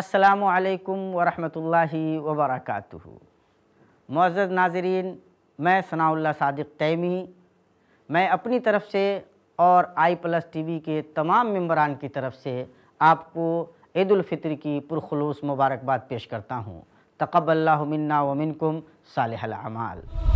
السلام علیکم ورحمۃ اللہ وبرکاتہ معزز ناظرین میں ثناء اللہ صادق تیمی میں اپنی طرف سے اور آئی پلس ٹی وی کے تمام ممبران کی طرف سے آپ کو عید الفطر کی پرخلوص مبارکباد پیش کرتا ہوں تقب اللہ منکم صالح العمال